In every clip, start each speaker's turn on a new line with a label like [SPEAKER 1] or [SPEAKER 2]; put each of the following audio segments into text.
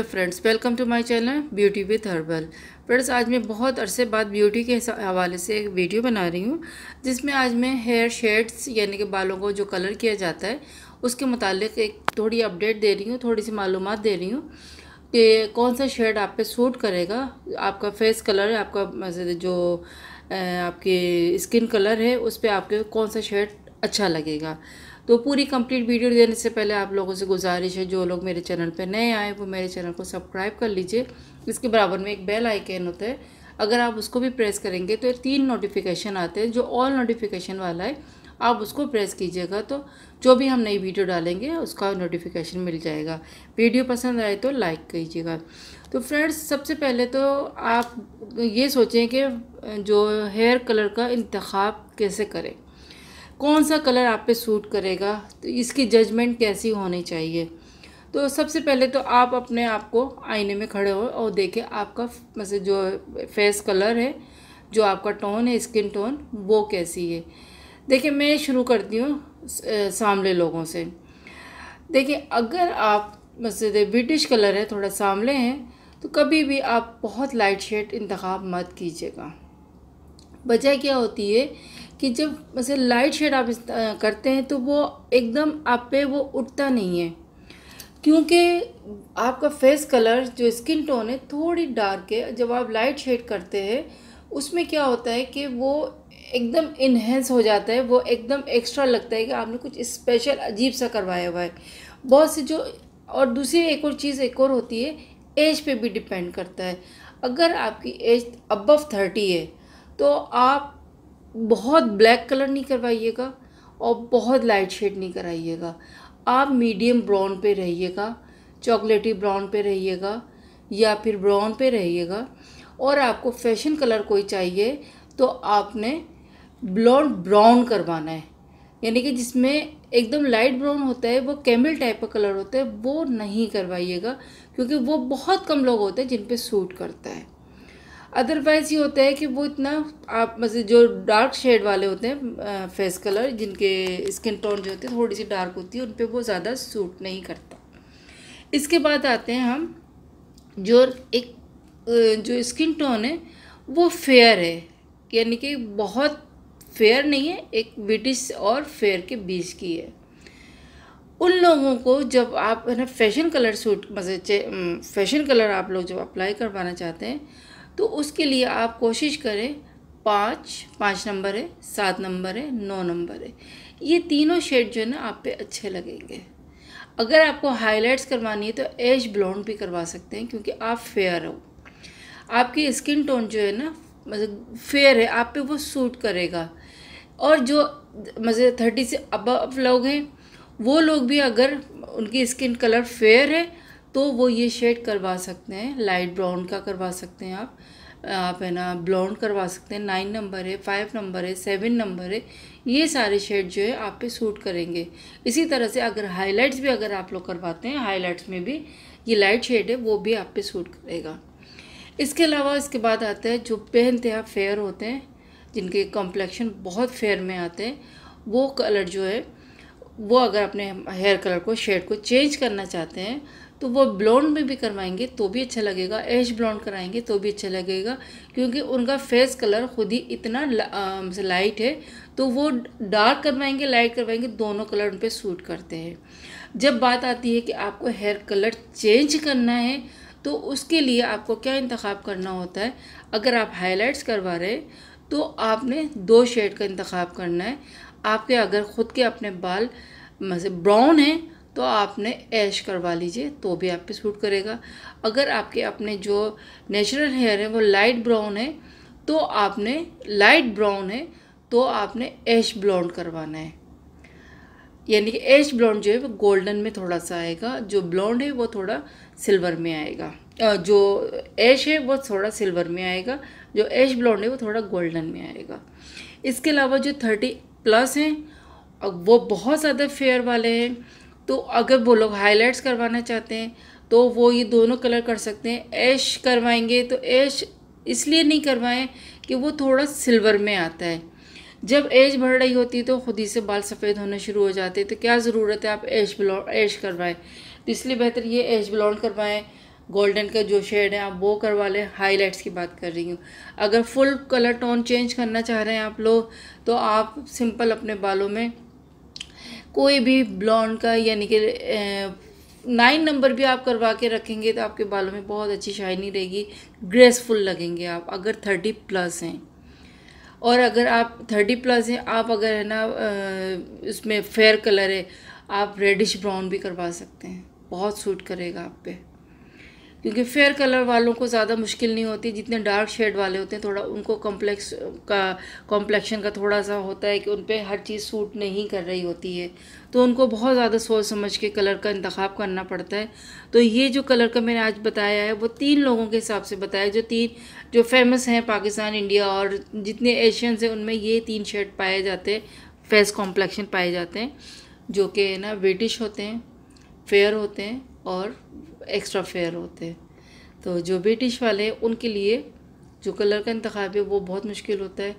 [SPEAKER 1] hello friends welcome to my channel beauty with herbal friends आज मैं बहुत अरसे बाद ब्यूटी के हवाले से एक वीडियो बना रही हूँ जिसमें आज मैं हेयर शेड्स यानी कि बालों को जो कलर किया जाता है उसके मतलब एक थोड़ी अपडेट दे रही हूँ थोड़ी सी मालूम दे रही हूँ कि कौन सा शेड आप पे सूट करेगा आपका फेस कलर आपका जो आपके स्किन कलर है उस पर आपके कौन सा शेड अच्छा लगेगा तो पूरी कंप्लीट वीडियो देने से पहले आप लोगों से गुजारिश है जो लोग मेरे चैनल पर नए आए वो मेरे चैनल को सब्सक्राइब कर लीजिए इसके बराबर में एक बेल आइकन होता है अगर आप उसको भी प्रेस करेंगे तो तीन नोटिफिकेशन आते हैं जो ऑल नोटिफिकेशन वाला है आप उसको प्रेस कीजिएगा तो जो भी हम नई वीडियो डालेंगे उसका नोटिफिकेशन मिल जाएगा वीडियो पसंद आए तो लाइक कीजिएगा तो फ्रेंड्स सबसे पहले तो आप ये सोचें कि जो हेयर कलर का इंतखब कैसे करें कौन सा कलर आप पे सूट करेगा तो इसकी जजमेंट कैसी होनी चाहिए तो सबसे पहले तो आप अपने आप को आईने में खड़े हो और देखें आपका मतलब जो फेस कलर है जो आपका टोन है स्किन टोन वो कैसी है देखिए मैं शुरू करती हूँ सामले लोगों से देखिए अगर आप मतलब ब्रिटिश कलर है थोड़ा सामले हैं तो कभी भी आप बहुत लाइट शेड इंतखब मत कीजिएगा वजह क्या होती है कि जब वैसे लाइट शेड आप करते हैं तो वो एकदम आप पे वो उठता नहीं है क्योंकि आपका फेस कलर जो स्किन टोन है थोड़ी डार्क है जब आप लाइट शेड करते हैं उसमें क्या होता है कि वो एकदम इन्हेंस हो जाता है वो एकदम एक्स्ट्रा लगता है कि आपने कुछ स्पेशल अजीब सा करवाया हुआ है बहुत से जो और दूसरी एक और चीज़ एक और होती है एज पे भी डिपेंड करता है अगर आपकी एज अबव थर्टी है तो आप बहुत ब्लैक कलर नहीं करवाइएगा और बहुत लाइट शेड नहीं कराइएगा आप मीडियम ब्राउन पे रहिएगा चॉकलेटी ब्राउन पे रहिएगा या फिर ब्राउन पे रहिएगा और आपको फैशन कलर कोई चाहिए तो आपने ब्लॉन्ड ब्राउन करवाना है यानी कि जिसमें एकदम लाइट ब्राउन होता है वो कैमल टाइप का कलर होता है वो नहीं करवाइएगा क्योंकि वो बहुत कम लोग होते हैं जिन पे सूट करता है अदरवाइज़ ये होता है कि वो इतना आप मतलब जो डार्क शेड वाले होते हैं फेस कलर जिनके स्किन टोन जो होते हैं थोड़ी सी डार्क होती है उन पर वो ज़्यादा सूट नहीं करता इसके बाद आते हैं हम जो एक जो स्किन टोन है वो फेयर है यानी कि बहुत फेयर नहीं है एक ब्रिटिश और फेयर के बीच की है उन लोगों को जब आप है ना फैशन कलर सूट मतलब फैशन कलर आप लोग जब अप्लाई करवाना चाहते हैं तो उसके लिए आप कोशिश करें पाँच पाँच नंबर है सात नंबर है नौ नंबर है ये तीनों शेड जो है ना आप पे अच्छे लगेंगे अगर आपको हाइलाइट्स करवानी है तो एज ब्लॉन्ड भी करवा सकते हैं क्योंकि आप फेयर हो आपकी स्किन टोन जो है ना मतलब फेयर है आप पे वो सूट करेगा और जो मतलब थर्टी से अब लोग हैं वो लोग भी अगर उनकी स्किन कलर फेयर है तो वो ये शेड करवा सकते हैं लाइट ब्राउन का करवा सकते हैं आप आप है ना ब्लाउंड करवा सकते हैं नाइन नंबर है फाइव नंबर है सेवन नंबर है ये सारे शेड जो है आप पे सूट करेंगे इसी तरह से अगर हाइलाइट्स भी अगर आप लोग करवाते हैं हाइलाइट्स में भी ये लाइट शेड है वो भी आप पे सूट करेगा इसके अलावा इसके बाद आता है जो पहनते हैं फेयर होते हैं जिनके कॉम्प्लेक्शन बहुत फेयर में आते हैं वो कलर जो है वो अगर अपने हेयर कलर को शेड को चेंज करना चाहते हैं तो वो ब्लॉन्ड में भी करवाएंगे तो भी अच्छा लगेगा एश ब्लॉन्ड कराएंगे तो भी अच्छा लगेगा क्योंकि उनका फेस कलर खुद ही इतना लाइट मतलब है तो वो डार्क करवाएंगे लाइट करवाएंगे दोनों कलर उन पर सूट करते हैं जब बात आती है कि आपको हेयर कलर चेंज करना है तो उसके लिए आपको क्या इंतखब करना होता है अगर आप हाईलाइट्स करवा रहे हैं तो आपने दो शेड का इंतखब करना है आपके अगर ख़ुद के अपने बाल ब्राउन मतलब हैं तो आपने ऐश करवा लीजिए तो भी आप पे सूट करेगा अगर आपके अपने जो नेचुरल हेयर है वो लाइट ब्राउन है तो आपने लाइट ब्राउन है तो आपने ऐश ब्लॉन्ड करवाना है यानी कि ऐश ब्लॉन्ड जो है वो गोल्डन में थोड़ा सा आएगा जो ब्लॉन्ड है वो थोड़ा सिल्वर में आएगा जो ऐश है वो थोड़ा सिल्वर में आएगा जो ऐश ब्लॉन्ड है वो थोड़ा गोल्डन में आएगा इसके अलावा जो थर्टी प्लस हैं और वो बहुत ज़्यादा फेयर वाले हैं तो अगर वो लोग हाईलाइट्स करवाना चाहते हैं तो वो ये दोनों कलर कर सकते हैं ऐश करवाएंगे तो ऐश इसलिए नहीं करवाएं कि वो थोड़ा सिल्वर में आता है जब ऐश बढ़ रही होती तो खुद ही से बाल सफ़ेद होने शुरू हो जाते तो क्या ज़रूरत है आप ऐश ब्लॉन्ड ऐश करवाएं तो इसलिए बेहतर ये ऐश ब्लॉन्ड करवाएं गोल्डन का जो शेड है आप वो करवा लें हाईलाइट्स की बात कर रही हूँ अगर फुल कलर टोन चेंज करना चाह रहे हैं आप लोग तो आप सिंपल अपने बालों में कोई भी ब्लॉन्ड का यानी कि नाइन नंबर भी आप करवा के रखेंगे तो आपके बालों में बहुत अच्छी शाइनिंग रहेगी ग्रेसफुल लगेंगे आप अगर थर्टी प्लस हैं और अगर आप थर्टी प्लस हैं आप अगर है ना इसमें फेयर कलर है आप रेडिश ब्राउन भी करवा सकते हैं बहुत सूट करेगा आप पे क्योंकि फेयर कलर वालों को ज़्यादा मुश्किल नहीं होती जितने डार्क शेड वाले होते हैं थोड़ा उनको कॉम्प्लेक्स का कॉम्प्लेक्शन का थोड़ा सा होता है कि उन पर हर चीज़ सूट नहीं कर रही होती है तो उनको बहुत ज़्यादा सोच समझ के कलर का इंतखब करना पड़ता है तो ये जो कलर का मैंने आज बताया है वो तीन लोगों के हिसाब से बताया जो तीन जो फेमस हैं पाकिस्तान इंडिया और जितने एशियंस हैं उनमें ये तीन शेड पाए जाते हैं फेस कॉम्प्लेक्शन पाए जाते हैं जो कि ना वेटिश होते हैं फेयर होते हैं और एक्स्ट्रा फेयर होते हैं तो जो बेटिश वाले हैं उनके लिए जो कलर का इंतखब है वो बहुत मुश्किल होता है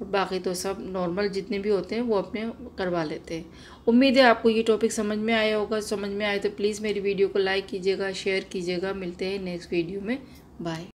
[SPEAKER 1] और बाकी तो सब नॉर्मल जितने भी होते हैं वो अपने करवा लेते हैं उम्मीद है आपको ये टॉपिक समझ में आया होगा समझ में आए तो प्लीज़ मेरी वीडियो को लाइक कीजिएगा शेयर कीजिएगा मिलते हैं नेक्स्ट वीडियो में बाय